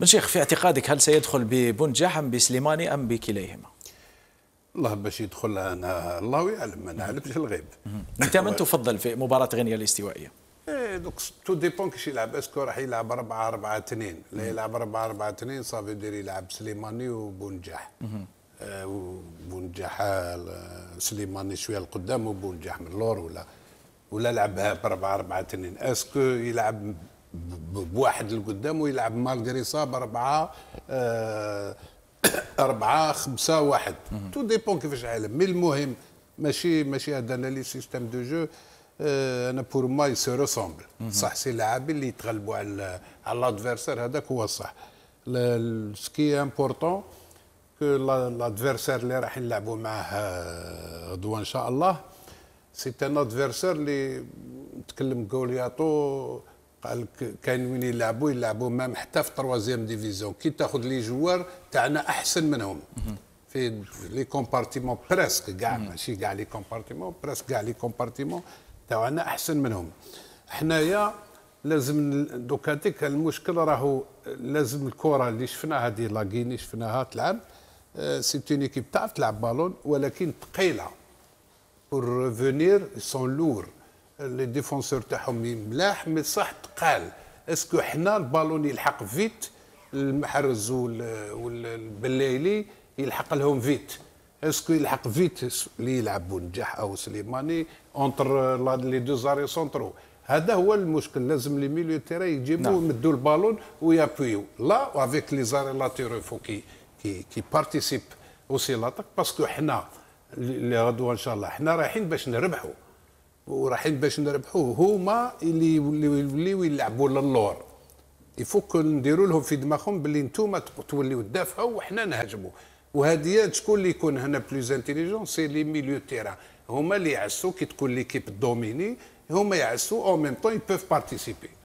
بن شيخ في اعتقادك هل سيدخل ببنجح أم بسليماني أم بكليهما الله باش يدخل انا الله يعلم ما نعلمش الغيب انت من تفضل في مباراه غينيا الاستوائيه ايه دوك تو ديبون كيش يلعب اسكو راح يلعب 4 4 2 لا يلعب 4 4 2 صافي يدير يلعب سليماني وبونجاح آه وبونجاح سليماني شويه لقدام وبونجاح من اللور ولا ولا لعبها ب 4 4 2 اسكو يلعب بواحد لقدام ويلعب مالغري صاب اربعه آه اربعه خمسه واحد تو ديبون كيفاش عالم مي المهم ماشي ماشي هذا انا لي سيستيم دو جو انا بور ما سي روسومبل صح سي لاعبين اللي يتغلبوا على على لادفيرسير هذاك هو الصح سكي امبورتون كو لادفيرسير اللي راح نلعبوا معاه غدوه آه، ان شاء الله سي ان ادفيرسير اللي نتكلم جولياتو قال لك كان وين يلعبوا يلعبوا مام حتى في تروازيام ديفيزيون كي تاخذ لي جوار تاعنا احسن منهم في لي كومبارتيمون بريسك كاع ماشي كاع لي كومبارتيمون بريسك كاع لي كومبارتيمون تاعنا احسن منهم حنايا لازم دوكا ديك المشكل راهو لازم الكره اللي شفناها دي لاكيني شفناها تلعب آه، سي اون ايكيب تعرف تلعب بالون ولكن ثقيله بور ريفونير سون لور لي ديفونسور تاعهم ملاح مي صح تقال اسكو حنا البالون يلحق فيت المحرز والبلايلي يلحق لهم فيت اسكو يلحق فيت اللي يلعب بونجاح او سليماني اونتر لي دو زاري سونترو هذا هو المشكل لازم لي ميليو تيرا يجيبوا نعم. يمدوا البالون ويابويو لا افيك لي زاري لاتيرو فو كي كي كي بارتيسيب اوسي لاتاك باسكو حنا اللي غدوه ان شاء الله حنا رايحين باش نربحوا ورايحين باش نربحوه هما اللي يوليو يلعبوا للور يفك نديروا لهم في دماغهم باللي نتوما توليو تدافعوا وحنا نهاجموا وهذه شكون اللي يكون هنا بلوز انتيليجون سي لي ميليو تيران هما اللي يعسوا كي تكون ليكيب دوميني هما يعسوا او ميم طون يبوف بارتيسيبي